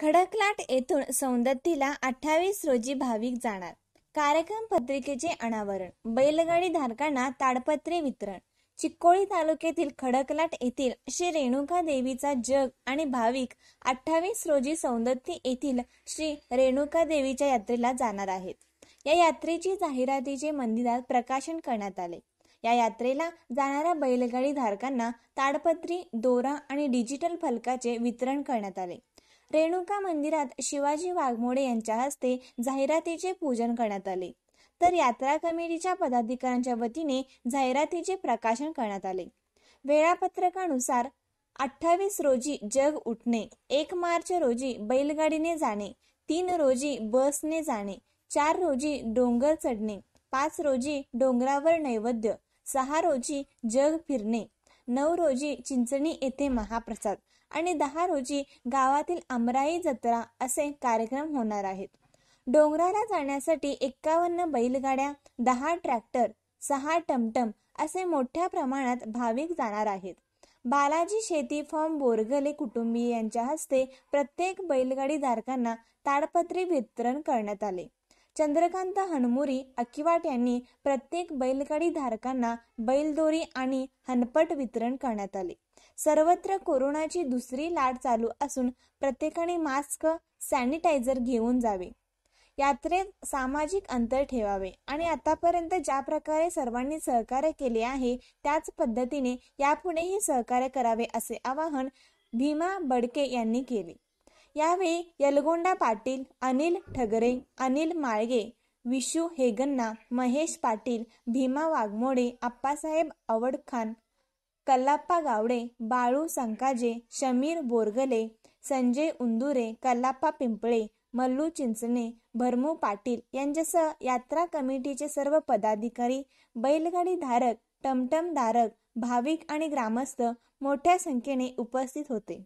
खडकलाट येथून सौंदतीला अठ्ठावीस रोजी भाविक जाणार कार्यक्रम पत्रिकेचे अनावरण बैलगाडी धारकांना ताडपत्रे वितरण चिक्कोळी तालुक्यातील खडकलाट येथील श्री रेणुका देवीचा जग आणि भाविक अठ्ठावीस रोजी सौंदत्ती येथील श्री रेणुका देवीच्या यात्रेला जाणार आहेत या यात्रेची जाहिरातीचे मंदिरात प्रकाशन करण्यात आले या यात्रेला जाणाऱ्या बैलगाडी धारकांना ताडपत्री दोरा आणि डिजिटल फलकाचे वितरण करण्यात आले रेणुका मंदिरात शिवाजी वाघमोडे यांच्या हस्ते जाहिरातीचे पूजन करण्यात आले तर यात्रा कमिटीच्या पदाधिकाऱ्यांच्या वतीने जाहिरातीचे प्रकाशन करण्यात आले वेळापत्रकानुसार अठ्ठावीस रोजी जग उठणे एक मार्च रोजी बैलगाडीने जाणे तीन रोजी बसने जाणे चार रोजी डोंगर चढणे पाच रोजी डोंगरावर नैवेद्य सहा रोजी जग फिरणे नऊ रोजी चिंचणी येथे महाप्रसाद आणि दहा रोजी गावातील अमराई जत्रा असे कार्यक्रम होणार आहेत डोंगराला जाण्यासाठी एक्कावन्न बैलगाड्या दहा ट्रॅक्टर सहा टमटम असे मोठ्या प्रमाणात भाविक जाणार आहेत बालाजी शेती फॉर्म बोरगले यांच्या हस्ते प्रत्येक बैलगाडी धारकांना ताडपत्री वितरण करण्यात आले चंद्रकांत हनमुरी अकिवाट यांनी प्रत्येक बैलगाडी धारकांना बैलदोरी आणि हनपट वितरण करण्यात आले सर्वत्र कोरोनाची दुसरी लाट चालू असून प्रत्येकाने मास्क सॅनिटायझर घेऊन जावे यात्रेत सामाजिक अंतर ठेवावे आणि आतापर्यंत ज्या प्रकारे सर्वांनी सहकार्य केले आहे त्याच पद्धतीने यापुढेही सहकार्य करावे असे आवाहन भीमा बडके यांनी केले यावेळी यलगोंडा पाटील अनिल ठगरे अनिल माळगे विशू हेगन्ना महेश पाटील भीमा वाघमोडे आप्पासाहेब आवडखान कल्लाप्पा गावडे बाळू संकाजे शमीर बोरगले संजय उंदुरे कल्लाप्पा पिंपळे मल्लू चिंचणे भरमू पाटील यांच्यासह यात्रा कमिटीचे सर्व पदाधिकारी बैलगाडी धारक टमटम धारक भाविक आणि ग्रामस्थ मोठ्या संख्येने उपस्थित होते